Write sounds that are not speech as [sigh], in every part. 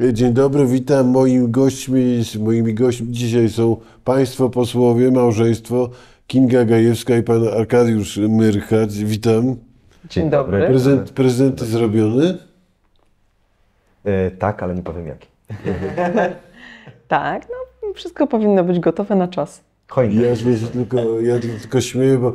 E, dzień dobry, witam. moimi gośćmi, moimi gośćmi dzisiaj są państwo posłowie, małżeństwo Kinga Gajewska i pan Arkadiusz Myrchać. Witam. Dzień dobry. Prezent, prezent dobry. zrobiony? E, tak, ale nie powiem jaki. [laughs] tak, no wszystko powinno być gotowe na czas. Końca. Ja się tylko, ja tylko śmieję, bo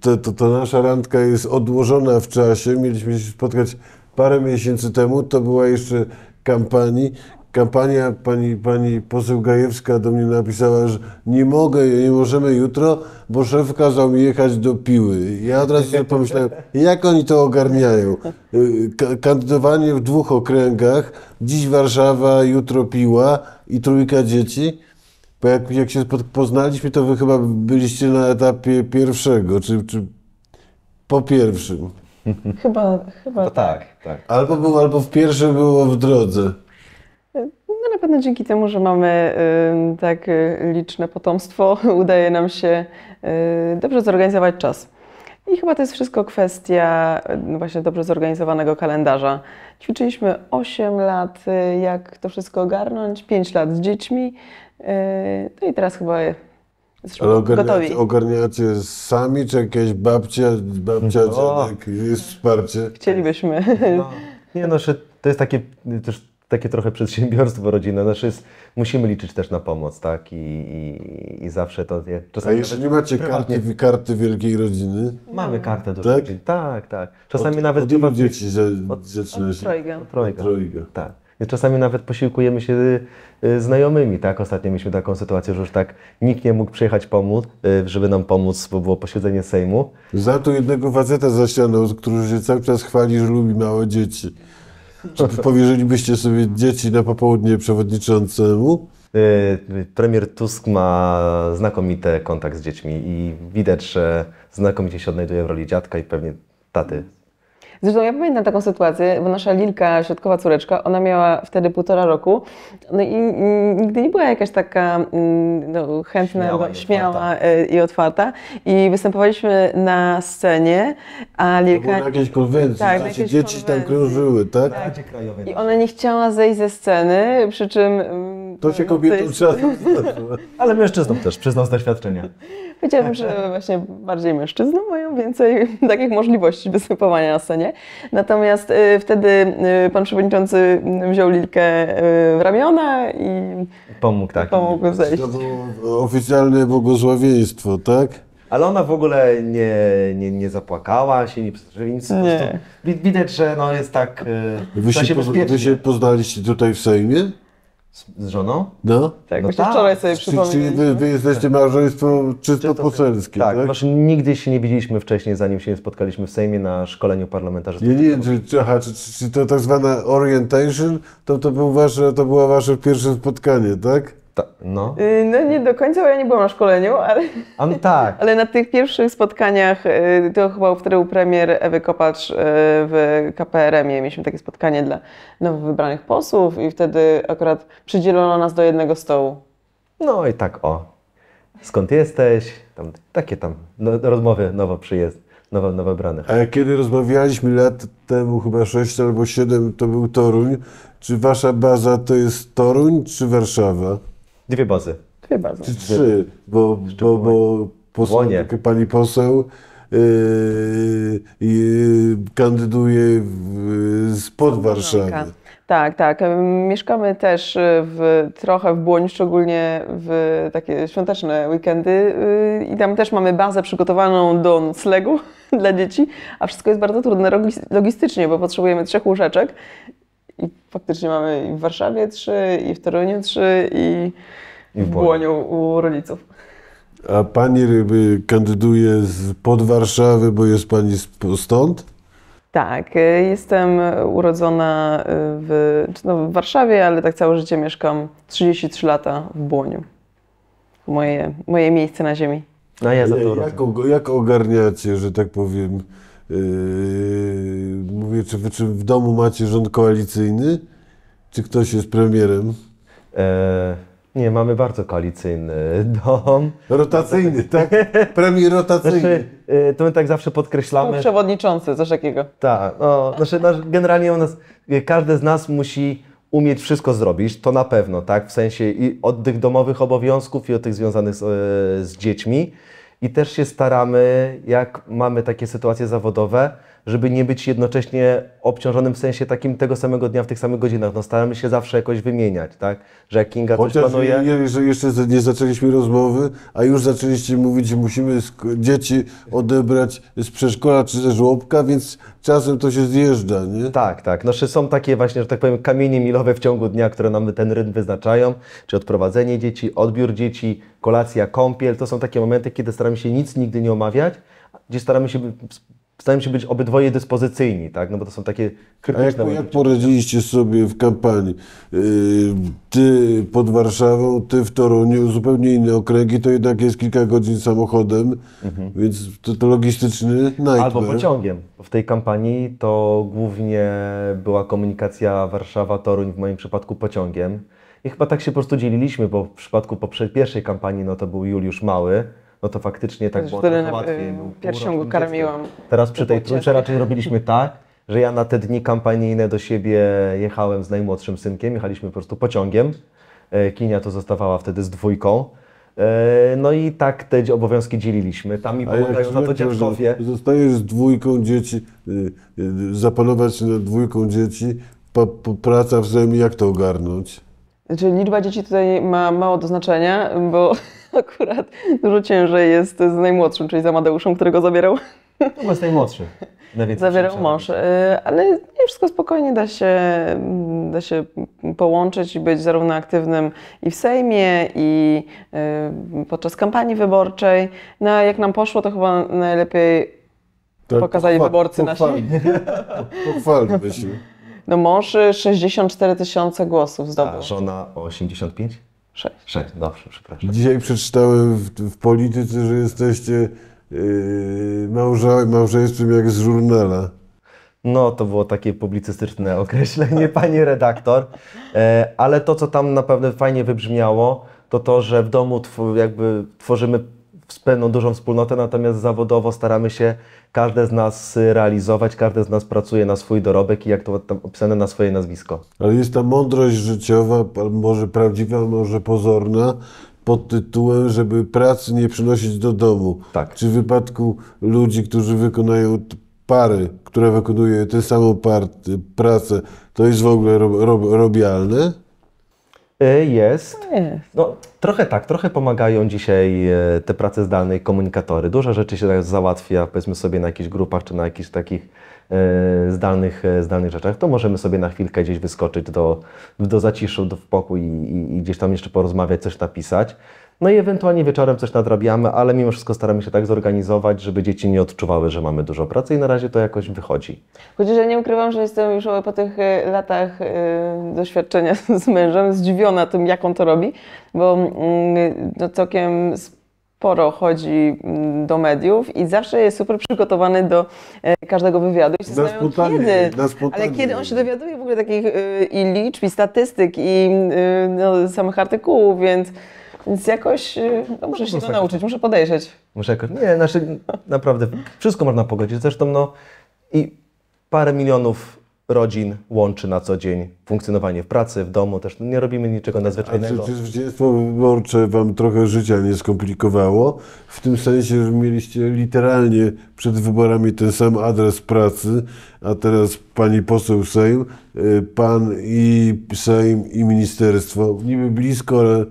to, to, to nasza randka jest odłożona w czasie. Mieliśmy się spotkać parę miesięcy temu. To była jeszcze kampanii. Kampania pani, pani poseł Gajewska do mnie napisała, że nie mogę, nie możemy jutro, bo szef kazał mi jechać do Piły. Ja od razu sobie pomyślałem, jak oni to ogarniają? Kandydowanie w dwóch okręgach, dziś Warszawa, jutro Piła i trójka dzieci. Bo jak, jak się poznaliśmy, to wy chyba byliście na etapie pierwszego, czy, czy po pierwszym. Chyba, chyba tak, tak. tak. Albo był, albo w pierwszym było w drodze. No na pewno dzięki temu, że mamy tak y, liczne potomstwo, [laughs] udaje nam się y, dobrze zorganizować czas. I chyba to jest wszystko kwestia no właśnie dobrze zorganizowanego kalendarza. Ćwiczyliśmy 8 lat, y, jak to wszystko ogarnąć, 5 lat z dziećmi. No i teraz chyba ale ogarnia, Ogarniacie sami, czy jakieś babcia, babcia, no. jest wsparcie? Chcielibyśmy. No. Nie no, to jest takie też takie trochę przedsiębiorstwo rodzinne. Znaczy jest, musimy liczyć też na pomoc, tak? I, i, i zawsze to... Ja, A jeszcze nie macie karty, karty wielkiej rodziny? Mamy kartę do tak? rodziny. Tak, tak. Czasami od, nawet... Od ilu dzieci zaczyna się? Od trojga. Od trojga. Tak. Czasami nawet posiłkujemy się y, y, znajomymi, tak? Ostatnio mieliśmy taką sytuację, że już tak nikt nie mógł przyjechać pomóc, y, żeby nam pomóc, bo było posiedzenie Sejmu. Za to jednego faceta za ścianą, który się cały czas chwali, że lubi małe dzieci. Czy [laughs] powierzylibyście sobie dzieci na popołudnie przewodniczącemu? Premier Tusk ma znakomity kontakt z dziećmi i widać, że znakomicie się odnajduje w roli dziadka i pewnie taty Zresztą ja pamiętam taką sytuację, bo nasza Lilka, środkowa córeczka, ona miała wtedy półtora roku no i nigdy nie była jakaś taka mm, no, chętna, śmiała, śmiała e, i, otwarta. I występowaliśmy na scenie, a Lilka... To jakieś konwencje, tak, gdzie jakieś dzieci konwencje. tam krążyły, tak? tak? I ona nie chciała zejść ze sceny, przy czym... Mm, to się no, kobietom trzeba... [laughs] Ale mężczyznom też, przyznam z doświadczenia. Wiedziałem, że [laughs] właśnie bardziej mężczyzny mają więcej [laughs] takich możliwości występowania na scenie. Natomiast y, wtedy y, pan przewodniczący wziął Lilkę y, w ramiona i pomógł, tak. pomógł zejść. To było oficjalne błogosławieństwo, tak? Ale ona w ogóle nie, nie, nie zapłakała się, nie przestraszyła, nic. Widać, że no jest tak. Wy się, się poznaliście tutaj w Sejmie? Z żoną? No. Tak, no właśnie tak. wczoraj sobie przypomniałem. Czyli wy, wy jesteście małżeństwo czysto, poselskie, tak? tak? Znaczy, nigdy się nie widzieliśmy wcześniej, zanim się spotkaliśmy w Sejmie na szkoleniu parlamentarzystów. Nie, nie, czy, czy, aha, czy, czy to tak zwane orientation, to, to, był wasze, to było wasze pierwsze spotkanie, tak? Ta, no. Y, no. nie do końca, bo ja nie byłam na szkoleniu, ale, no tak. [laughs] ale na tych pierwszych spotkaniach, y, to chyba wtedy u premier Ewy Kopacz y, w kprm mieliśmy takie spotkanie dla nowo wybranych posłów i wtedy akurat przydzielono nas do jednego stołu. No i tak o, skąd jesteś, tam, takie tam no, rozmowy nowo przyjezd, nowo, nowo wybranych. A kiedy rozmawialiśmy lat temu, chyba 6 albo 7, to był Toruń, czy wasza baza to jest Toruń czy Warszawa? Dwie bazy. Dwie bazy. trzy, bo, bo, bo pani poseł yy, yy, kandyduje w, spod yy, Warszawy. Tak, tak. Mieszkamy też y, w, trochę w Błoń, szczególnie w takie świąteczne weekendy y, i tam też mamy bazę przygotowaną do noclegu [laughs] dla dzieci, a wszystko jest bardzo trudne logistycznie, bo potrzebujemy trzech łóżeczek i faktycznie mamy i w Warszawie trzy, i w Toruniu trzy, i, I w Błonią u rodziców. A pani ryby kandyduje z, pod Warszawy, bo jest pani stąd? Tak, y, jestem urodzona y, w, no w Warszawie, ale tak całe życie mieszkam 33 lata w Błoniu. Moje, moje miejsce na ziemi. No ja za to jak, jak ogarniacie, że tak powiem, Yy, mówię, czy, czy w domu macie rząd koalicyjny? Czy ktoś jest premierem? E, nie, mamy bardzo koalicyjny [laughs] dom. Rotacyjny, tak? Premier rotacyjny. Znaczy, yy, to my tak zawsze podkreślamy. przewodniczący, coś takiego. Tak, no, znaczy, generalnie u nas, każdy z nas musi umieć wszystko zrobić, to na pewno, tak? W sensie i od tych domowych obowiązków i od tych związanych z, z dziećmi i też się staramy, jak mamy takie sytuacje zawodowe, żeby nie być jednocześnie obciążonym w sensie takim tego samego dnia w tych samych godzinach. No staramy się zawsze jakoś wymieniać, tak? Że jak Kinga Chociaż coś planuje... Nie, jeszcze, jeszcze nie zaczęliśmy rozmowy, a już zaczęliście mówić, że musimy dzieci odebrać z przedszkola czy ze żłobka, więc czasem to się zjeżdża, nie? Tak, tak. No, są takie właśnie, że tak powiem, kamienie milowe w ciągu dnia, które nam ten rytm wyznaczają, czy odprowadzenie dzieci, odbiór dzieci, kolacja, kąpiel. To są takie momenty, kiedy staramy się nic nigdy nie omawiać, gdzie staramy się stają się być obydwoje dyspozycyjni, tak? No bo to są takie krytyczne... A jak, jak poradziliście sobie w kampanii? Y, ty pod Warszawą, ty w Toruniu, zupełnie inne okręgi, to jednak jest kilka godzin samochodem, mhm. więc to, to logistyczny nightmare. Albo pociągiem. W tej kampanii to głównie była komunikacja Warszawa-Toruń, w moim przypadku pociągiem. I chyba tak się po prostu dzieliliśmy, bo w przypadku pierwszej kampanii no to był Juliusz Mały, no to faktycznie tak Wiesz, było trochę tak łatwiej. go e, karmiłam. Teraz przy tej trójce raczej robiliśmy [laughs] tak, że ja na te dni kampanijne do siebie jechałem z najmłodszym synkiem, jechaliśmy po prostu pociągiem. E, Kinia to zostawała wtedy z dwójką. E, no i tak te obowiązki dzieliliśmy. Tam mi pomagają na to dziadkowie. Zostajesz z dwójką dzieci, y, y, zapanować nad dwójką dzieci, pa, pa, praca w ziemi, jak to ogarnąć? Znaczy liczba dzieci tutaj ma mało do znaczenia, bo [laughs] akurat dużo ciężej jest z najmłodszym, czyli z Amadeuszem, którego zabierał. Chyba no, jest najmłodszy. Zawierał mąż, y, ale nie wszystko spokojnie da się, da się połączyć i być zarówno aktywnym i w Sejmie, i y, podczas kampanii wyborczej. No a jak nam poszło, to chyba najlepiej tak, pokazali pochwa- wyborcy pochwali. nasi. [laughs] Pochwalmy się. No mąż 64 y, tysiące głosów zdobył. A żona 85? Sześć. Sześć, dobrze, przepraszam. Dzisiaj przeczytałem w, w polityce, że jesteście yy, małża, małżeństwem jak z żurnala. No, to było takie publicystyczne [laughs] określenie, pani redaktor. E, ale to, co tam na pewno fajnie wybrzmiało, to to, że w domu tw jakby tworzymy pełną dużą wspólnotę, natomiast zawodowo staramy się każde z nas realizować, każdy z nas pracuje na swój dorobek i jak to tam opisane na swoje nazwisko. Ale jest ta mądrość życiowa, może prawdziwa, może pozorna, pod tytułem, żeby pracy nie przynosić do domu. Tak. Czy w wypadku ludzi, którzy wykonują pary, które wykonuje tę samą part, pracę, to jest w ogóle rob, robialne? E, jest. No, trochę tak, trochę pomagają dzisiaj e, te prace zdalne i komunikatory. Dużo rzeczy się załatwia, powiedzmy sobie, na jakichś grupach czy na jakichś takich e, zdalnych, zdalnych rzeczach. To możemy sobie na chwilkę gdzieś wyskoczyć do, do zaciszu, do, w pokój i, i gdzieś tam jeszcze porozmawiać, coś napisać. No i ewentualnie wieczorem coś nadrabiamy, ale mimo wszystko staramy się tak zorganizować, żeby dzieci nie odczuwały, że mamy dużo pracy i na razie to jakoś wychodzi. Chociaż ja nie ukrywam, że jestem już po tych e, latach e, doświadczenia [laughs] z mężem zdziwiona tym, jak on to robi, bo mm, no, całkiem sporo chodzi mm, do mediów i zawsze jest super przygotowany do e, każdego wywiadu. I się spontanie, kiedy, ale kiedy on się dowiaduje w ogóle takich i liczb, i statystyk, i no, samych artykułów, więc więc jakoś y, no, muszę się to nauczyć, muszę podejrzeć. Muszę jakoś, nie, znaczy naprawdę wszystko można pogodzić. Zresztą no i parę milionów rodzin łączy na co dzień funkcjonowanie w pracy, w domu, też nie robimy niczego nadzwyczajnego. A czy, czy zwycięstwo wyborcze Wam trochę życia nie skomplikowało? W tym sensie, że mieliście literalnie przed wyborami ten sam adres pracy, a teraz Pani poseł Sejm, y, Pan i Sejm i ministerstwo, niby blisko, ale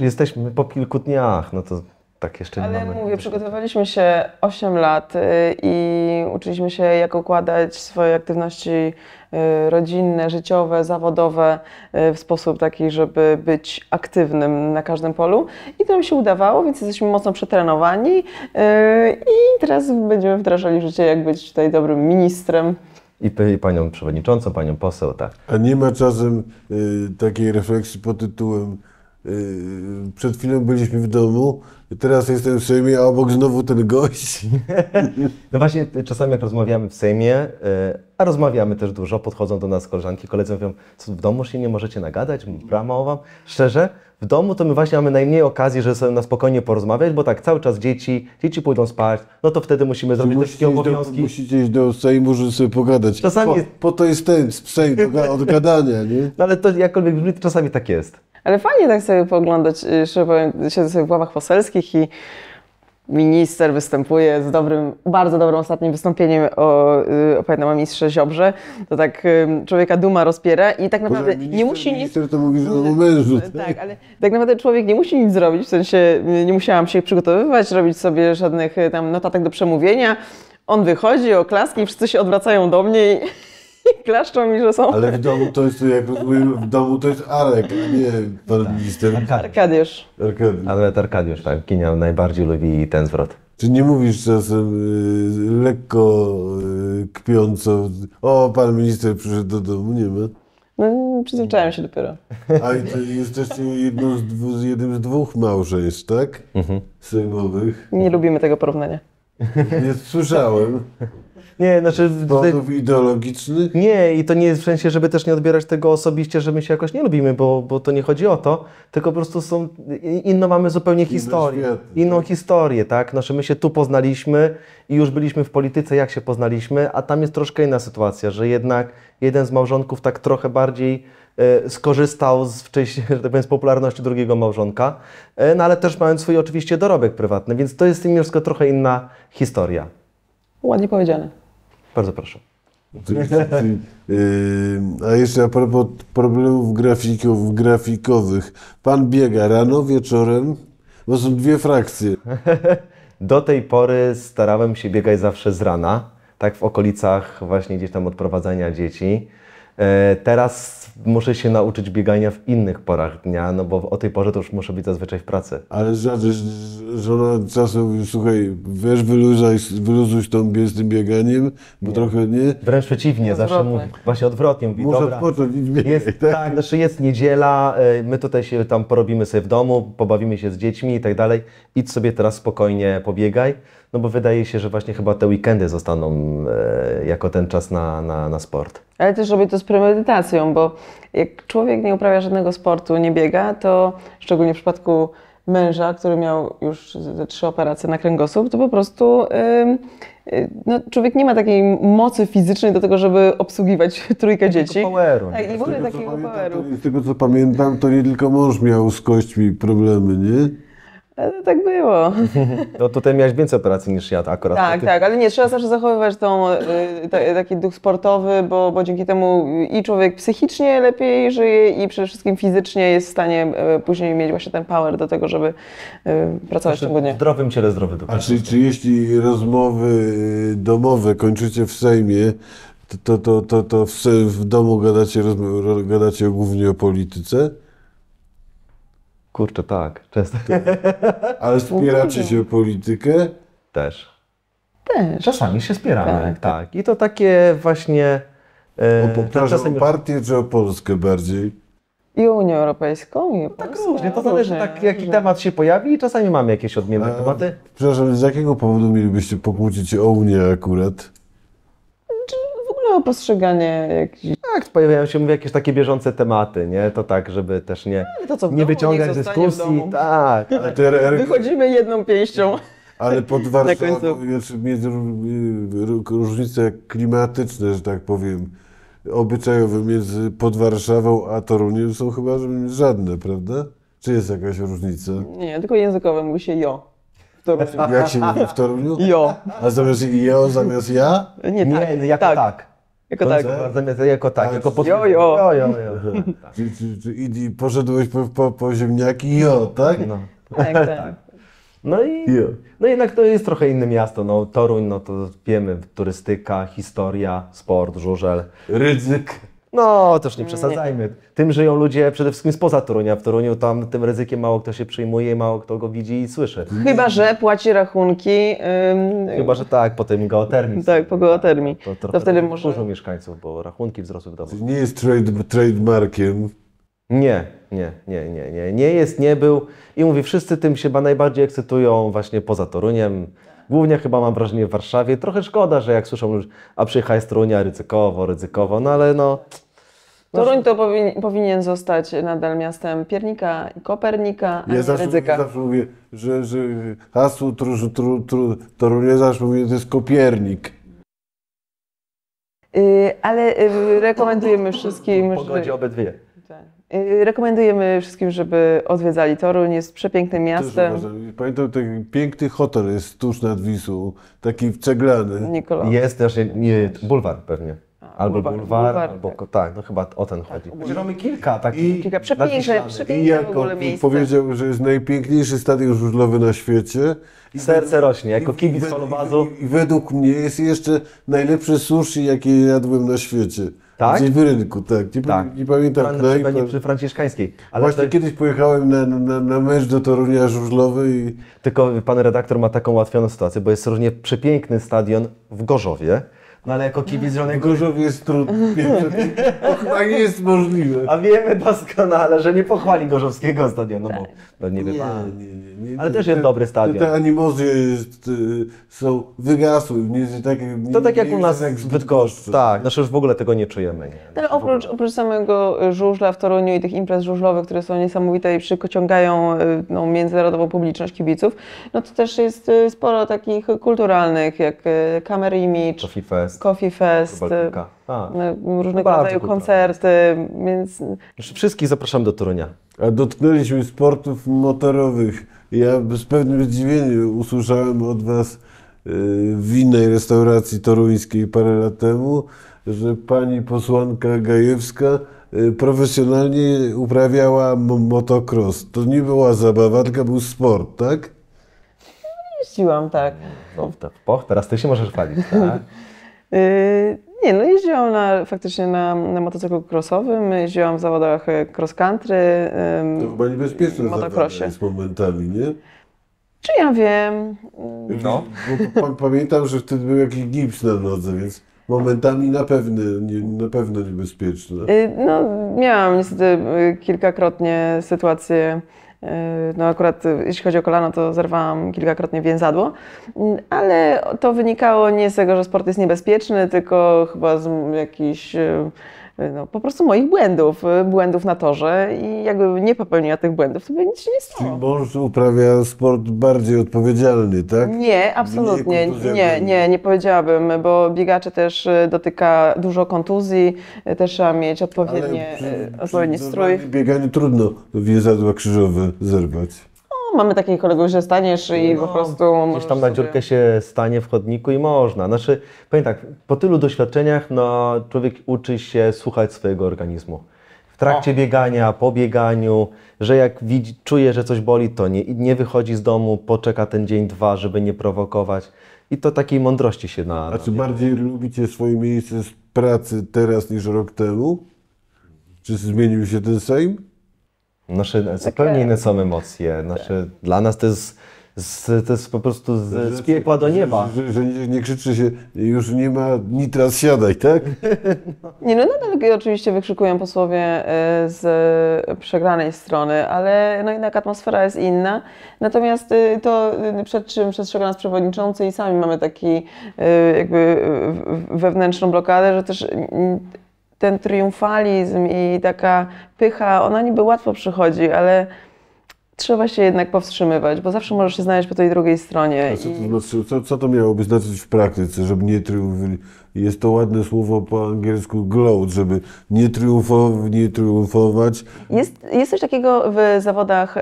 jesteśmy po kilku dniach, no to tak jeszcze Ale nie mamy. mówię, przygotowaliśmy się 8 lat y, i uczyliśmy się, jak układać swoje aktywności y, rodzinne, życiowe, zawodowe y, w sposób taki, żeby być aktywnym na każdym polu. I to nam się udawało, więc jesteśmy mocno przetrenowani i teraz będziemy wdrażali życie, jak być tutaj dobrym ministrem. I panią przewodniczącą, panią poseł, tak. A nie ma czasem takiej refleksji pod tytułem Yy, przed chwilą byliśmy w domu, teraz jestem w Sejmie, a obok znowu ten gość. [laughs] No właśnie, czasami jak rozmawiamy w Sejmie, yy, a rozmawiamy też dużo, podchodzą do nas koleżanki, koledzy mówią, co w domu się nie możecie nagadać, mm, brama o wam. Szczerze, w domu to my właśnie mamy najmniej okazji, żeby sobie na spokojnie porozmawiać, bo tak cały czas dzieci, dzieci pójdą spać, no to wtedy musimy zrobić te wszystkie obowiązki. Do, musicie iść do Sejmu, żeby sobie pogadać. Czasami... Po, po to jest ten sprzęt, odgadania, nie? [laughs] No ale to jakkolwiek brzmi, czasami tak jest. Ale fajnie tak sobie pooglądać, że y, powiem, siedzę sobie w ławach poselskich i minister występuje z dobrym, bardzo dobrym ostatnim wystąpieniem o, y, pamiętam, o mistrze Ziobrze, to tak człowieka duma rozpiera i tak naprawdę minister, nie musi nic... Minister to mówi o mężu. Tak? tak, ale tak naprawdę człowiek nie musi nic zrobić, w sensie y, nie musiałam się przygotowywać, robić sobie żadnych tam notatek do przemówienia. On wychodzi, oklaski, wszyscy się odwracają do mnie i... [laughs] Klaszczą mi, że są. Ale w domu to jest, jak rozumiem, w domu to jest Arek, a nie pan minister. Tak. Arkadiusz. Arkadiusz. Ale Arkadiusz, tak. Kinia najbardziej lubi ten zwrot. Czy nie mówisz czasem y, lekko y, kpiąco, o, pan minister przyszedł do domu, nie ma? No, przyzwyczaiłem się dopiero. A i ty jesteście jedną z dwu, jednym z dwóch małżeństw, tak? Mhm. Sejmowych. Nie lubimy tego porównania. Nie słyszałem. Nie, znaczy... Powodów ideologicznych? Nie, i to nie jest w sensie, żeby też nie odbierać tego osobiście, że my się jakoś nie lubimy, bo, bo to nie chodzi o to, tylko po prostu są... Inną mamy zupełnie historię. inną tak. historię, tak? Znaczy my się tu poznaliśmy i już byliśmy w polityce, jak się poznaliśmy, a tam jest troszkę inna sytuacja, że jednak jeden z małżonków tak trochę bardziej E, skorzystał z wcześniej, że tak powiem, z popularności drugiego małżonka, e, no ale też mając swój oczywiście dorobek prywatny, więc to jest mimo wszystko trochę inna historia. Ładnie powiedziane. Bardzo proszę. Ty, ty, yy, a jeszcze a propos problemów grafików, grafikowych. Pan biega rano, wieczorem, bo są dwie frakcje. [laughs] Do tej pory starałem się biegać zawsze z rana, tak w okolicach właśnie gdzieś tam odprowadzania dzieci. E, teraz muszę się nauczyć biegania w innych porach dnia, no bo o tej porze to już muszę być zazwyczaj w pracy. Ale żona czasem słuchaj, wiesz, wyluzuj, wyluzuj tą, z tym bieganiem, bo nie. trochę nie. Wręcz przeciwnie, zawsze mówi, właśnie odwrotnie. Mówi, Muszę dobra, odpocząć i jest, tak? tak, znaczy jest niedziela, e, my tutaj się tam porobimy sobie w domu, pobawimy się z dziećmi i tak dalej. Idź sobie teraz spokojnie, pobiegaj no bo wydaje się, że właśnie chyba te weekendy zostaną e, jako ten czas na, na, na sport. Ale też robię to z premedytacją, bo jak człowiek nie uprawia żadnego sportu, nie biega, to szczególnie w przypadku męża, który miał już trzy operacje na kręgosłup, to po prostu yy, yy, no, człowiek nie ma takiej mocy fizycznej do tego, żeby obsługiwać [laughs] trójkę dzieci. Poweru, tak, i w ogóle takiego poweru. To, z tego co pamiętam, to nie tylko mąż miał z kośćmi problemy, nie? E, tak było. [laughs] No tutaj miałeś więcej operacji niż ja akurat. Tak, ty... tak, ale nie, trzeba zawsze zachowywać tą, y, t, taki duch sportowy, bo, bo dzięki temu i człowiek psychicznie lepiej żyje i przede wszystkim fizycznie jest w stanie y, później mieć właśnie ten power do tego, żeby y, pracować znaczy, w ciągu dnia. Zdrowym ciele, zdrowy duch. A czy, czy jeśli rozmowy domowe kończycie w Sejmie, to, to, to, to, w, w domu gadacie, gadacie głównie o polityce? Kurczę, tak, często. Tak. Tak. Ale wspieracie się politykę? Też. Też. Czasami się spieramy. Tak, tak, tak. I to takie właśnie... E, o, no, czasem... partię czy o Polskę bardziej? I Unię Europejską, i no Tak różnie, to zależy tak, jaki różnie. temat się pojawi i czasami mamy jakieś odmienne tematy. Przepraszam, z jakiego powodu mielibyście pokłócić się o Unię akurat? No, postrzeganie jakichś... Tak, pojawiają się, mówię, jakieś takie bieżące tematy, nie? To tak, żeby też nie, no, nie wyciągać dyskusji. Tak. Znaczy, Wychodzimy jedną pięścią. [laughs] Ale pod Warszawą znaczy, między różnice klimatyczne, że tak powiem, obyczajowe między pod Warszawą a Toruniem są chyba żadne, prawda? Czy jest jakaś różnica? Nie, tylko językowe mówi się jo. Toruniu. Jak się mówi w Toruniu? Jo. A zamiast jo, zamiast ja? Nie, tak. Nie, no jako tak. tak. Jako tak. Zamiast jako tak, jako pod... Jojo. Jojo, jojo. [laughs] Tak. Czy, czy, czy idź, poszedłeś po, po, po ziemniaki, jo, tak? No. Tak, tak. [laughs] tak. No i no jednak to jest trochę inne miasto. No, Toruń, no to wiemy, turystyka, historia, sport, żurzel. Ryzyk. No, też nie przesadzajmy. Nie. Tym żyją ludzie przede wszystkim spoza Torunia. W Toruniu tam tym ryzykiem mało kto się przyjmuje, mało kto go widzi i słyszy. Chyba, że płaci rachunki. Chyba, że tak, po tym geotermii. [laughs] Tak, po geotermii. To, to, to wtedy tak może... Dużo mieszkańców, bo rachunki wzrosły w domu. Nie jest trade, trademarkiem. Nie, nie, nie, nie, nie. Nie jest, nie był. I mówi, wszyscy tym się najbardziej ekscytują właśnie poza Toruniem. Głównie chyba mam wrażenie w Warszawie. Trochę szkoda, że jak słyszą już, a przyjechała jest Torunia, ryzykowo, ryzykowo, no ale no... no Toruń to powinien zostać nadal miastem Piernika i Kopernika, ja zawsze, ryzyka. zawsze mówię, że, że hasło tru, tru, tru, Torunia zawsze mówię, to jest Kopiernik. Yy, ale yy, rekomendujemy wszystkim... Pogodzi że... obydwie. Tak. Rekomendujemy wszystkim, żeby odwiedzali Toruń. Jest przepięknym miastem. Pamiętam ten piękny hotel jest tuż nad Wisłą, taki ceglany. Nikola. Jest też nie, bulwar pewnie. Albo bulwar, bulwar, bulwar, albo tak. tak, no chyba o ten chodzi. Będzie mamy kilka takich. I, kilka przepiękne, przepiękne I jak w ogóle powiedział, że jest najpiękniejszy stadion żużlowy na świecie. I Serce rośnie, jako kibic Holobazu. I, i, I według mnie jest jeszcze najlepszy sushi, jakie jadłem na świecie. Tak? Gdzieś w rynku, tak. Nie, tak. nie pamiętam Pan, kraj. No nie przy franciszkańskiej. Ale Właśnie to... kiedyś pojechałem na, na, na mecz do Torunia Żużlowy i... Tylko pan redaktor ma taką ułatwioną sytuację, bo jest różnie przepiękny stadion w Gorzowie, no ale jako kibic żonego... Gorzow jest trudny. To chyba nie jest możliwe. A wiemy doskonale, że nie pochwali gorzowskiego stadionu, no bo pewnie tak. Nie, nie, nie, Ale też jest dobry stadion. Te animozje jest, y, są wygasły. Nie, tak, to tak jak u nas tak jak w Bydgoszczy. Tak, znaczy już w ogóle tego nie czujemy. Ale oprócz, oprócz samego y, żużla w Toruniu i tych imprez żużlowych, które są niesamowite i przyciągają y, no, międzynarodową publiczność kibiców, no to też jest sporo takich kulturalnych, jak Kamer Image. Coffee Fest. Coffee Fest. No różnego rodzaju koncerty, więc... Znaczy, wszystkich zapraszam do Torunia. A dotknęliśmy sportów motorowych. Ja z pewnym zdziwieniem usłyszałem od Was y, w innej restauracji toruńskiej parę lat temu, że pani posłanka Gajewska y, profesjonalnie uprawiała motocross. To nie była zabawa, tylko był sport, tak? No, jeździłam, tak. No, w poch, teraz ty się możesz palić, tak? [laughs] Y, nie, no jeździłam na, faktycznie na, na motocyklu crossowym, jeździłam w zawodach e, cross country. To chyba niebezpieczne zawody z momentami, nie? Czy ja wiem? No. Bo, pamiętam, że wtedy był jakiś gips na nodze, więc momentami na pewno, nie, na pewno niebezpieczne. Y, no, miałam niestety y, kilkakrotnie sytuację E, no akurat e, jeśli chodzi o kolano, to zerwałam kilkakrotnie więzadło, mm, ale to wynikało nie z tego, że sport jest niebezpieczny, tylko chyba z jakichś e, Y, no, po prostu moich błędów, y, błędów na torze i jakby nie popełniła tych błędów, to by nic się nie stało. Czyli mąż uprawia sport bardziej odpowiedzialny, tak? Nie, absolutnie. Nie, nie, nie powiedziałabym, bo biegacze też y, dotyka dużo kontuzji, też trzeba mieć odpowiednie, Ale przy, odpowiedni przy strój. bieganiu trudno jezadła krzyżowe zerwać. No, mamy takich kolegów, że staniesz i no, po prostu... Gdzieś tam na sobie... dziurkę się stanie w chodniku i można. Znaczy, powiem tak, po tylu doświadczeniach no, człowiek uczy się słuchać swojego organizmu. W trakcie o. biegania, po bieganiu, że jak widzi, czuje, że coś boli, to nie, nie wychodzi z domu, poczeka ten dzień, dwa, żeby nie prowokować. I to takiej mądrości się na. A czy bardziej lubicie swoje miejsce pracy teraz niż rok temu? Czy zmienił się ten Sejm? Nasze tak. zupełnie inne są emocje. Tak. Nasze, tak. Dla nas to jest, to jest po prostu z, z piekła do nieba. Że, że, nie, nie krzyczy się, już nie ma dni, teraz siadaj, tak? [laughs] No. Nie no, nadal oczywiście wykrzykują posłowie y, z przegranej strony, ale no jednak atmosfera jest inna. Natomiast y, to, y, przed czym przestrzega nas przewodniczący i sami mamy taki jakby wewnętrzną blokadę, że też mm, ten triumfalizm i taka pycha, ona niby łatwo przychodzi, ale trzeba się jednak powstrzymywać, bo zawsze możesz się znaleźć po tej drugiej stronie. Co to, znaczy, co, co to miałoby znaczyć w praktyce, żeby nie triumfować? Jest to ładne słowo po angielsku gloat, żeby nie, triumfow, nie triumfować. Jest, jest coś takiego w zawodach,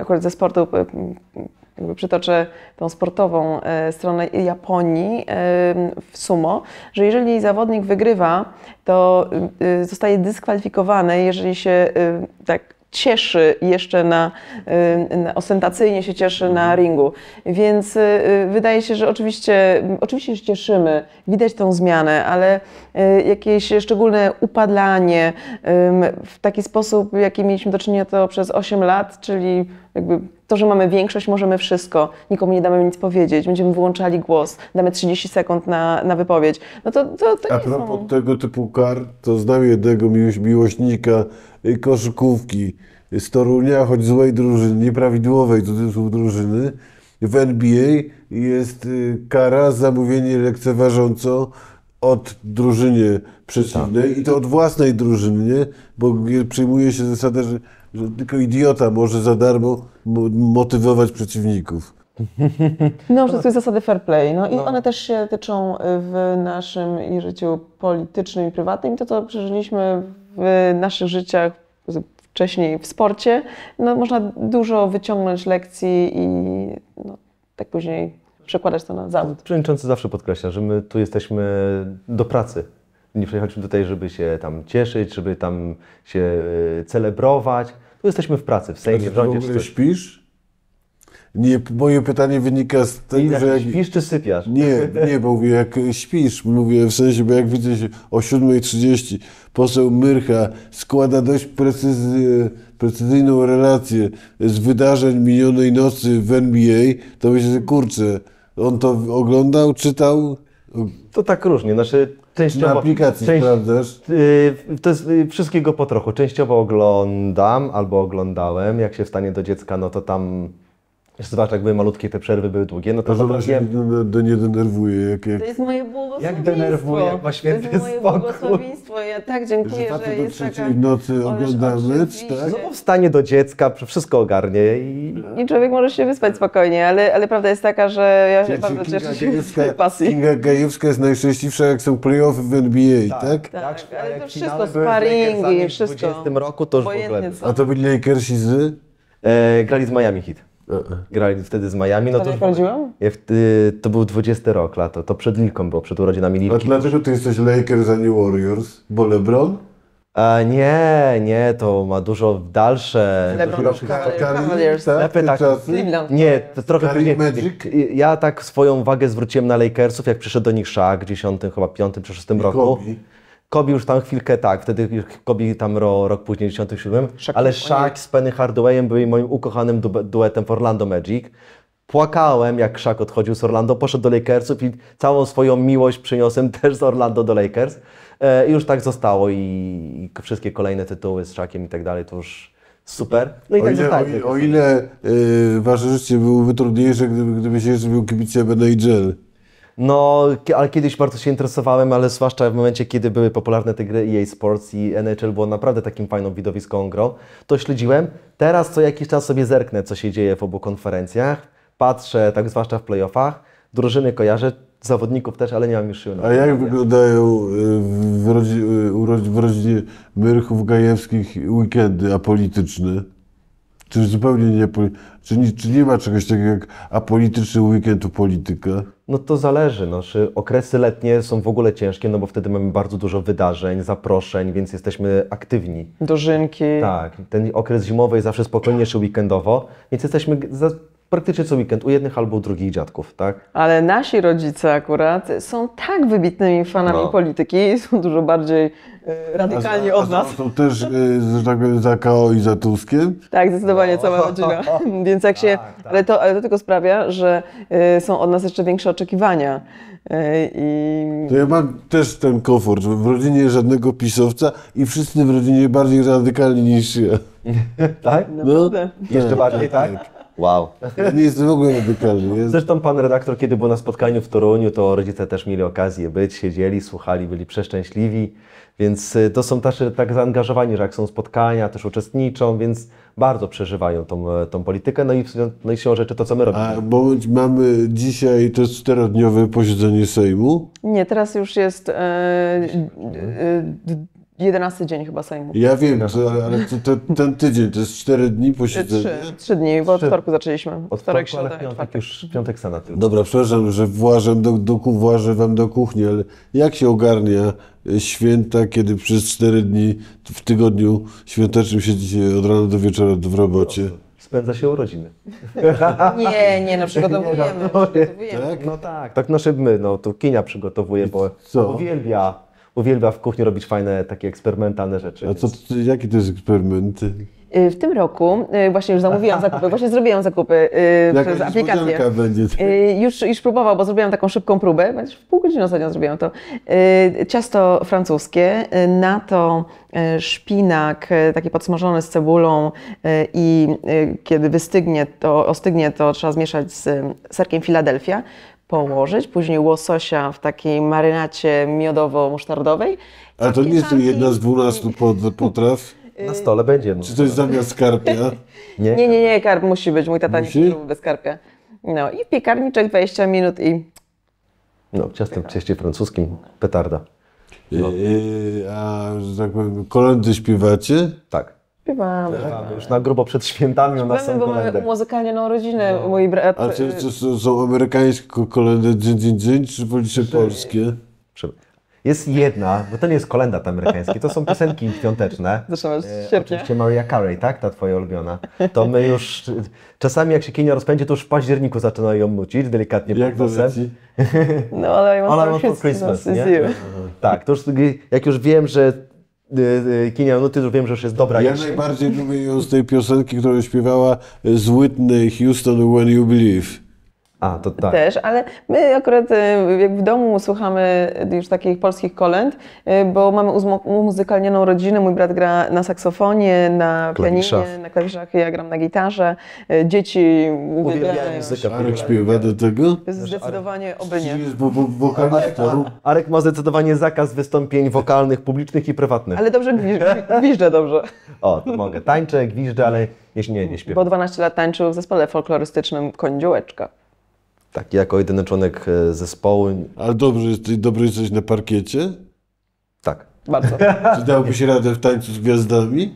akurat ze sportu jakby przytoczę tą sportową e, stronę Japonii e, w sumo, że jeżeli zawodnik wygrywa, to e, zostaje dyskwalifikowany, jeżeli się tak cieszy jeszcze na, y, na, ostentacyjnie się cieszy na mhm. ringu. Więc y, y, wydaje się, że oczywiście, oczywiście się cieszymy, widać tą zmianę, ale jakieś szczególne upadlanie w taki sposób, jaki mieliśmy do czynienia to przez 8 lat, czyli jakby to, że mamy większość, możemy wszystko, nikomu nie damy nic powiedzieć, będziemy wyłączali głos, damy 30 sekund na, na wypowiedź. No to, to, to A propos są... tego typu kar, to znam jednego miłośnika koszykówki, z Torunia, choć złej drużyny, nieprawidłowej cudzysłów drużyny, w NBA jest y, kara za mówienie lekceważąco od drużynie przeciwnej tak. i to od własnej drużyny, bo przyjmuje się zasadę, że, że tylko idiota może za darmo motywować przeciwników. No, że to jest zasady fair play. No i no. one też się tyczą w naszym i życiu politycznym i prywatnym. to, co przeżyliśmy w naszych życiach, wcześniej w sporcie, no, można dużo wyciągnąć lekcji i no, tak później przekładać to na zawód. Przewodniczący zawsze podkreśla, że my tu jesteśmy do pracy. Nie przyjechaliśmy tutaj, żeby się tam cieszyć, żeby tam się y, celebrować. Tu jesteśmy w pracy, w Sejmie, w rządzie. Czy śpisz? Nie, moje pytanie wynika z tego, Ile, że jak... Śpisz czy sypiasz? Nie, nie, bo mówię, jak śpisz, mówię w sensie, bo jak widzę się o 7.30 poseł Myrcha składa dość precyzyjną relację z wydarzeń minionej nocy w NBA, to myślę, że kurczę, on to oglądał, czytał? To tak różnie, znaczy Częściowo, na aplikacji część, Yy, to jest yy, wszystkiego po trochu. Częściowo oglądam albo oglądałem. Jak się stanie do dziecka, no to tam Zwłaszcza jakby malutkie te przerwy były długie, no to... Aż ona się nie, denerwuje, jak, jak... To jest moje błogosławieństwo. Jak denerwuje, ma święty To jest moje spokój. błogosławieństwo. Ja tak dziękuję, że, że do jest taka... w nocy ogląda mecz, tak? No wstanie do dziecka, wszystko ogarnie i... I człowiek może się wyspać spokojnie, ale, ale prawda jest taka, że ja się bardzo cieszę się z tej pasji. Kinga Gajewska jest najszczęśliwsza, jak są playoffy w NBA, tak? Tak, tak, tak ale to wszystko, sparingi, wszystko. W tym roku to już w ogóle... A to byli Lakersi z... E, grali z Miami Heat. Grali wtedy z Miami. No to, to sprawdziłem? To był 20 rok lato, to przed Lilką było, przed urodzinami Lilki. A dlaczego ty jesteś Lakers, a nie Warriors? Bo LeBron? A nie, nie, to ma dużo dalsze. LeBron Cavaliers. Tak? Tak. Nie, to trochę później. Magic? Ja tak swoją uwagę zwróciłem na Lakersów, jak przyszedł do nich Shaq w 10, chyba 5 czy 6 roku. Kobe. Kobi już tam chwilkę tak, wtedy Kobi tam ro, rok później, w 1997, ale Shaq z Penny Hardawayem byli moim ukochanym du duetem w Orlando Magic. Płakałem, jak Shaq odchodził z Orlando, poszedł do Lakersów i całą swoją miłość przyniosłem [laughs] też z Orlando do Lakers. E, I już tak zostało i, i, wszystkie kolejne tytuły z Shaqiem i tak dalej, to już super. No i o tak ile, zostało. O, o ile e, wasze życie byłoby trudniejsze, gdyby, gdyby się jeszcze był kibicem Ben Angel. No, ale kiedyś bardzo się interesowałem, ale zwłaszcza w momencie, kiedy były popularne te gry EA Sports i NHL było naprawdę takim fajną widowiską. grą, to śledziłem. Teraz co jakiś czas sobie zerknę, co się dzieje w obu konferencjach. Patrzę, tak zwłaszcza w playoffach, drużyny kojarzę, zawodników też, ale nie mam już siły. A jak wyglądają y, w, rodzi, y, w rodzinie Myrchów Gajewskich weekendy apolityczne? Czy zupełnie nie, czy, czy nie ma czegoś takiego jak apolityczny weekend u polityka? No to zależy. No, czy okresy letnie są w ogóle ciężkie, no bo wtedy mamy bardzo dużo wydarzeń, zaproszeń, więc jesteśmy aktywni. Dożynki. Tak. Ten okres zimowy jest zawsze spokojniejszy weekendowo, więc jesteśmy praktycznie co weekend u jednych albo u drugich dziadków, tak? Ale nasi rodzice akurat są tak wybitnymi fanami no. polityki, są dużo bardziej y, radykalni a, od nas. A, są też, e, tak za KO i za Tuskiem? Tak, zdecydowanie no. cała rodzina. [laughs] Tak, [laughs] Więc jak się, tak, tak. Ale, to, ale to tylko sprawia, że e, są od nas jeszcze większe oczekiwania. I... To ja mam też ten komfort, w rodzinie żadnego pisowca i wszyscy w rodzinie bardziej radykalni niż ja. [laughs] tak? No, Jeszcze bardziej, tak? tak. Wow. nie Jest w ogóle niewykalny. Zresztą pan redaktor, kiedy był na spotkaniu w Toruniu, to rodzice też mieli okazję być, siedzieli, słuchali, byli przeszczęśliwi, więc y, to są też tak zaangażowani, że jak są spotkania, też uczestniczą, więc bardzo przeżywają tą, e, tą politykę, no i, no i siłą rzeczy to, co my robimy. A, bo mamy dzisiaj to czterodniowe posiedzenie Sejmu? Nie, teraz już jest e, 11 dzień chyba Sejmu. Ja wiem, to, znaczy, ale to, to, ten tydzień, to jest 4 dni posiedzenia. 3, 3 dni, bo od wtorku zaczęliśmy. Od wtorek, środa, piątek, czwartek. już piątek senat. Dobra, przepraszam, że włażę, do, do, włażę wam do kuchni, ale jak się ogarnia e, święta, kiedy przez 4 dni w tygodniu świątecznym siedzicie od rana do wieczora w robocie? spędza się urodziny. [laughs] Nie, nie, no przygotowujemy. [laughs] No, przygotowujemy. Tak? No tak, tak no my, no to kinia przygotowuje, bo Co? uwielbia uwielbia w kuchni robić fajne takie eksperymentalne rzeczy. A co, to, jakie to jest eksperyment? Y, w tym roku y, właśnie już zamówiłam [laughs] zakupy, właśnie zrobiłam zakupy y, Jakaś przez aplikację. Będzie. Tak? Już, już próbowałam, bo zrobiłam taką szybką próbę, w pół godziny ostatnio zrobiłam to. Ciasto francuskie, na to szpinak taki podsmażony z cebulą i kiedy wystygnie to, ostygnie to trzeba zmieszać z serkiem Filadelfia położyć, później łososia w takiej marynacie miodowo-musztardowej. Ale to nie jest jedna z dwunastu potraw? Na stole będzie. No. Czy to jest zamiast skarpia? Nie. nie, nie, nie, karp musi być. Mój tata musi? nie lubi bez No i piekarniczek 20 minut i... No, ciastem w cieście francuskim, petarda. No. Yy, a że tak powiem, śpiewacie? Tak. Śpiewamy. Śpiewamy tak, tak. już na grubo przed świętami Śpiewamy, ona sam bo mamy muzykalnie na urodziny, no. brat. A czy, czy są, amerykańskie kolędy dzień, dzień, dzień, czy wolicie polskie? Jest jedna, bo to nie jest kolenda amerykańska, to są piosenki świąteczne. [laughs] Zresztą e, Oczywiście Maria Carey, tak? Ta twoja ulubiona. To my już, czasami jak się kinia rozpędzi, to już w październiku zaczynają ją mucić delikatnie jak pod nosem. [laughs] No, ale I want, All I want for Christmas, Christmas nie? Tak, to już, jak już wiem, że Y, y, Kinia, no ty już wiem, że już jest dobra. Ja jeszcze. najbardziej lubię ją z tej piosenki, którą śpiewała y, z Whitney Houston, When You Believe. A, to tak. Też, ale my akurat y, jak w domu słuchamy już takich polskich kolęd, y, bo mamy umuzykalnioną rodzinę. Mój brat gra na saksofonie, na pianinie, na klawiszach, ja gram na gitarze. Y, dzieci uwielbiają muzykę. Arek śpiewa do tego? Zdecydowanie oby nie. Tak. Arek ma zdecydowanie zakaz wystąpień wokalnych, publicznych i prywatnych. Ale dobrze [laughs] gwiżdżę, dobrze. O, to mogę. Tańczę, gwiżdżę, ale jeśli nie, nie śpiewam. Po 12 lat tańczył w zespole folklorystycznym Kądziołeczka. Tak, jako jedyny członek e, zespołu. Ale dobry, dobry jesteś na parkiecie? Tak. Bardzo. [laughs] Czy dałbyś radę w tańcu z gwiazdami?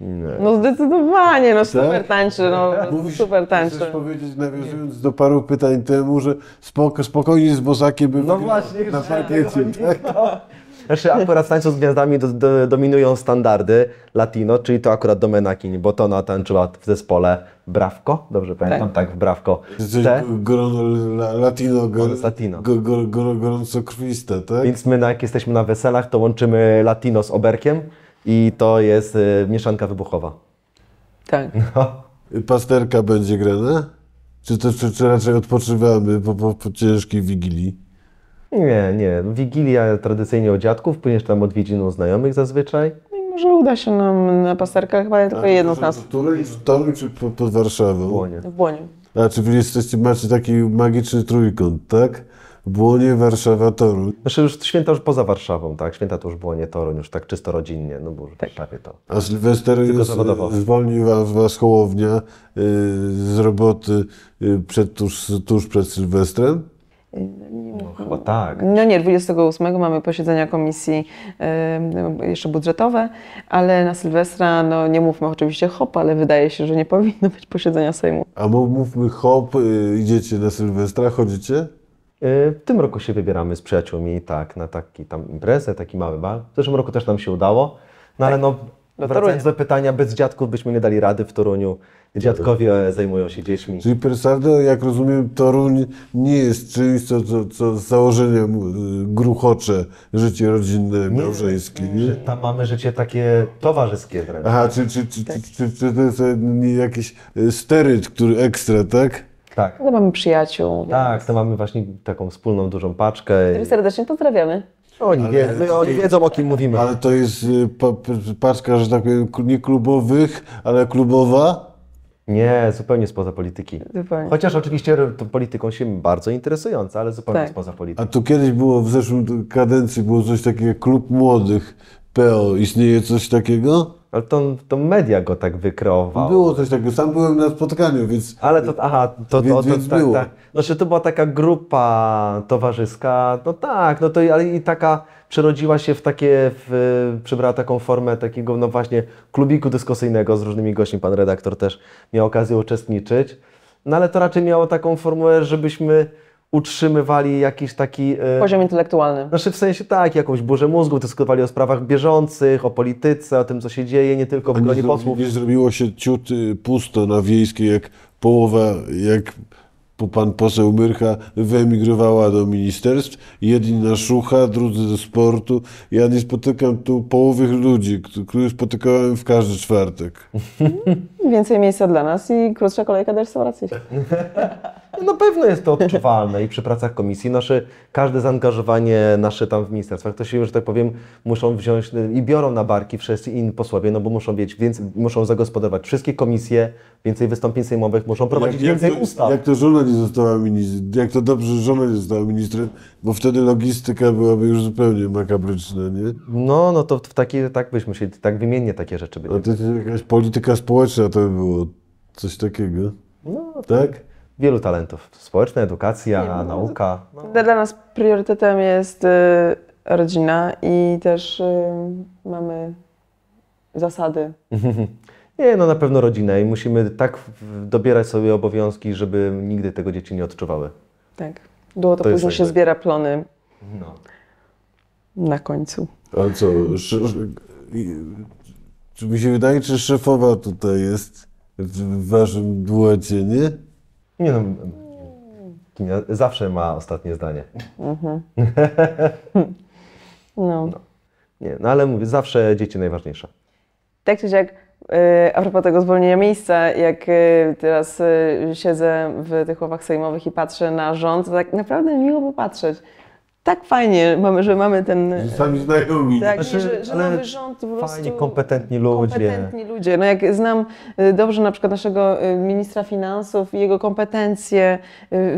Nie. No zdecydowanie, no tak? super tak? tańczy, no Mówisz, super tańczy. Chcesz powiedzieć, nawiązując do paru pytań temu, że spoko, spokojnie z Bosakiem bym No właśnie, na parkiecie, [laughs] tak? No. Znaczy akurat w tańcu z gwiazdami do, do, dominują standardy latino, czyli to akurat domena bo to ona tańczyła w zespole Brawko, dobrze pamiętam, tak, tak w Brawko. Te... latino, latino. Go, go, go, gorąco krwiste, tak? Więc my na, no, jak jesteśmy na weselach, to łączymy latino z oberkiem i to jest y, mieszanka wybuchowa. Tak. [laughs] No. Pasterka będzie grana? Czy, to, czy, czy raczej odpoczywamy po, po, po ciężkiej wigilii? Nie, nie. Wigilia tradycyjnie o dziadków, ponieważ tam odwiedziną znajomych zazwyczaj. No może uda się nam na pasterkach, chyba tylko tak, jedno z nas. W Toruniu, w Toruniu czy po- pod Warszawą? W Błonie. W Błonie. A czy jesteście, macie taki magiczny trójkąt, tak? Błonie, Warszawa, Toruń. Znaczy już święta już poza Warszawą, tak? Święta to już Błonie, Toruń, już tak czysto rodzinnie, no bo już tak. w to. A Sylwester jest, zawodowo. E, was, Hołownia e, z roboty e, przed, tuż, tuż przed Sylwestrem? No, mhm. chyba tak. No nie, 28 mamy posiedzenia komisji jeszcze budżetowe, ale na Sylwestra, no nie mówmy oczywiście hop, ale wydaje się, że nie powinno być posiedzenia Sejmu. A mówmy hop, y, idziecie na Sylwestra, chodzicie? Y, w tym roku się wybieramy z przyjaciółmi tak, na taki tam imprezę, taki mały bal. W zeszłym roku też nam się udało, no ale tak. no do no, Wracając do pytania, bez dziadków byśmy nie dali rady w Toruniu. Dziadkowie zajmują się dziećmi. Czyli Persardo, jak rozumiem, Toruń nie jest czymś, co, co, co z założeniem y, gruchocze życie rodzinne małżeńskie. Nie? Tam mamy życie takie towarzyskie wręcz. Aha, czy, czy, czy, czy, tak. czy, czy to jest y, nie jakiś y, steryt, który ekstra, tak? Tak. No mamy przyjaciół. Tak, to mamy właśnie taką wspólną dużą paczkę. Których serdecznie pozdrawiamy. Oni, wie, my, oni wiedzą, o kim mówimy. Ale to jest y, paczka, że tak powiem, nie klubowych, ale klubowa? Nie, zupełnie spoza polityki. Zupełnie. Chociaż oczywiście to polityką się bardzo interesująca, ale zupełnie tak. spoza polityki. A tu kiedyś było, w zeszłym kadencji było coś takiego jak klub młodych PO, istnieje coś takiego? Ale to, to media go tak wykreowało. Było coś takiego, sam byłem na spotkaniu, więc. Ale to, aha, to, więc, to, to, więc tak, było. Tak. Znaczy, to była taka grupa towarzyska, no tak, no to ale i taka przerodziła się w takie, w, przybrała taką formę takiego, no właśnie, klubiku dyskusyjnego z różnymi gośćmi. Pan redaktor też miał okazję uczestniczyć. No ale to raczej miało taką formułę, żebyśmy utrzymywali jakiś taki... E, Poziom intelektualny. Znaczy w sensie tak, jakąś burzę mózgu, dyskutowali o sprawach bieżących, o polityce, o tym, co się dzieje, nie tylko w gronie posłów. Nie zrobiło się ciut y, pusto na wiejskiej, jak połowa, jak pan poseł Myrcha wyemigrowała do ministerstw, jedni na szucha, drudzy do sportu. Ja nie spotykam tu połowych ludzi, których spotykałem w każdy czwartek. [laughs] Więcej miejsca dla nas i krótsza kolejka do restauracji. [laughs] No pewno jest to odczuwalne i przy pracach komisji nasze, każde zaangażowanie nasze tam w ministerstwach, to się że tak powiem, muszą wziąć y, i biorą na barki wszyscy inni posłowie, no bo muszą mieć więcej, muszą zagospodarować wszystkie komisje, więcej wystąpień sejmowych, muszą prowadzić jak, więcej jak to, ustaw. Jak to żona nie została ministrem, jak to dobrze, że żona nie została ministrem, bo wtedy logistyka byłaby już zupełnie makabryczna, nie? No, no to w taki, tak byśmy się, tak wymiennie takie rzeczy były. A to jakaś polityka społeczna to by było coś takiego. No, tak? tak? wielu talentów. Społeczna edukacja, no, no, nauka. No. Dla nas priorytetem jest y, rodzina i też y, mamy zasady. [laughs] Nie, no na pewno rodzina i musimy tak dobierać sobie obowiązki, żeby nigdy tego dzieci nie odczuwały. Tak. Długo to, to później się zbiera plony. No. Na końcu. A co, czy mi się wydaje, czy szefowa tutaj jest w waszym duecie, nie? Nie no, Kinia zawsze ma ostatnie zdanie. Mhm. [laughs] no. no. Nie, no ale mówię, zawsze dzieci najważniejsze. Tak czy jak, y, a propos tego zwolnienia miejsca, jak y, teraz y, siedzę w tych ławach sejmowych i patrzę na rząd, to tak naprawdę miło popatrzeć tak fajnie, mamy, że mamy ten... Że e, sami znajomi. Tak, znaczy, że, że mamy rząd po prostu... Fajnie, kompetentni ludzie. Kompetentni ludzie. No jak znam e, dobrze na przykład naszego e, ministra finansów i jego kompetencje,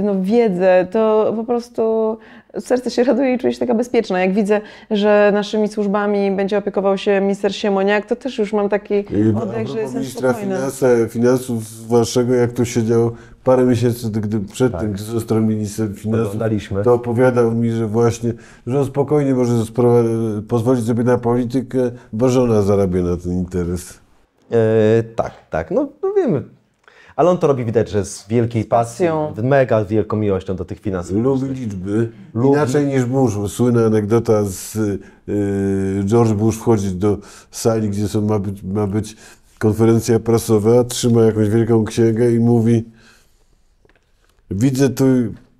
no wiedzę, to po prostu serce się raduje i czuję się taka bezpieczna. Jak widzę, że naszymi służbami będzie opiekował się minister Siemoniak, to też już mam taki oddech, że jestem ministra finanse, finansów waszego, jak tu siedział parę miesięcy gdy przed tak. tym, gdy został ministrem finansów, to opowiadał mi, że właśnie, że on spokojnie może pozwolić sobie na politykę, bo żona zarabia na ten interes. E, tak, tak. No, no wiemy, ale on to robi widać, że z wielkiej pasją, mega wielką miłością do tych finansów. Lubi liczby, Lubi... inaczej niż Bush. Słynna anegdota z yy, George Bush wchodzi do sali, gdzie są, ma, być, ma być konferencja prasowa, trzyma jakąś wielką księgę i mówi widzę tu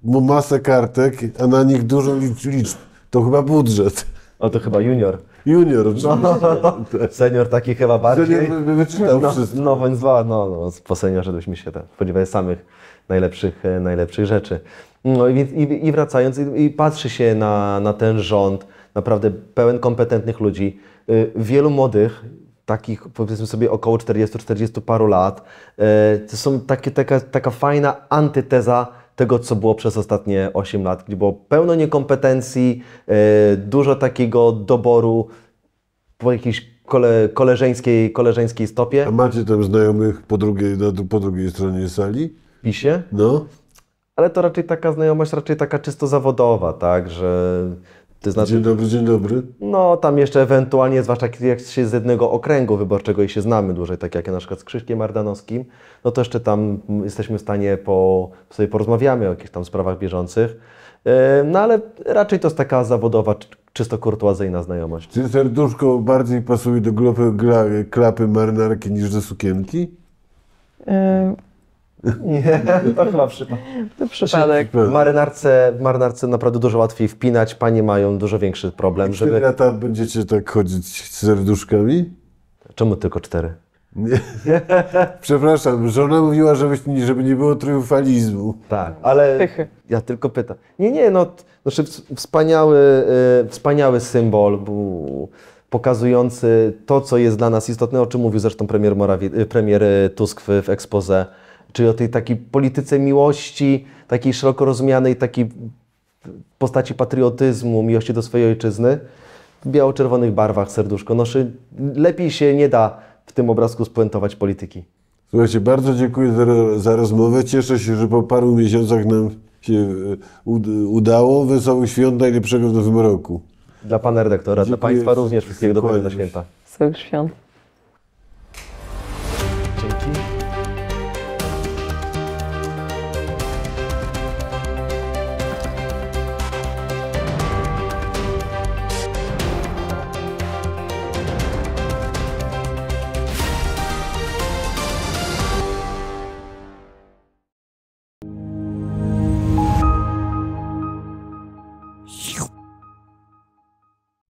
masę kartek, a na nich dużo liczb. To chyba budżet. O, to chyba junior. Junior, No, [laughs] senior taki chyba bardziej. Senior wyczytał no, wszystko. No, więc no, no, po seniorze byśmy się spodziewali samych najlepszych, e, najlepszych rzeczy. No i, i, i wracając, i, i, patrzy się na, na ten rząd, naprawdę pełen kompetentnych ludzi, y, wielu młodych, takich powiedzmy sobie około 40-40 paru lat. Y, to są takie, taka, taka fajna antyteza tego, co było przez ostatnie 8 lat, gdzie było pełno niekompetencji, e, dużo takiego doboru po jakiejś kole, koleżeńskiej, koleżeńskiej stopie. A macie tam znajomych po drugiej, po drugiej stronie sali? PiSie? No. Ale to raczej taka znajomość, raczej taka czysto zawodowa, tak, że to znaczy, dzień dobry, dzień dobry. No, tam jeszcze ewentualnie, zwłaszcza jak się z jednego okręgu wyborczego i się znamy dłużej, tak jak ja na przykład z Krzyszkiem Ardanowskim, no to jeszcze tam jesteśmy w stanie po, sobie porozmawiamy o jakichś tam sprawach bieżących. E, no ale raczej to jest taka zawodowa, czysto kurtuazyjna znajomość. Czy serduszko bardziej pasuje do glopy, klapy marynarki niż do sukienki? E, nie, to chyba przypadek. To przypadek. W marynarce, w marynarce naprawdę dużo łatwiej wpinać, panie mają dużo większy problem. I żeby... 4 lata będziecie tak chodzić z serduszkami? Czemu tylko cztery? Nie. [laughs] Przepraszam, żona mówiła, żeby, żeby nie było triumfalizmu. Tak, ale ja tylko pytam. Nie, nie, no, znaczy wspaniały, y, wspaniały symbol był pokazujący to, co jest dla nas istotne, o czym mówił zresztą premier, Morawi, y, premier y, Tusk w, w ekspoze czyli o tej takiej polityce miłości, takiej szeroko rozumianej, takiej postaci patriotyzmu, miłości do swojej ojczyzny, w biało-czerwonych barwach serduszko noszy. Lepiej się nie da w tym obrazku spuentować polityki. Słuchajcie, bardzo dziękuję za, za rozmowę. Cieszę się, że po paru miesiącach nam się e, udało. Wesołych świąt, najlepszego w nowym roku. Dla pana redaktora, dziękuję. dla państwa również wszystkiego dobrego do święta. Wesołych świąt.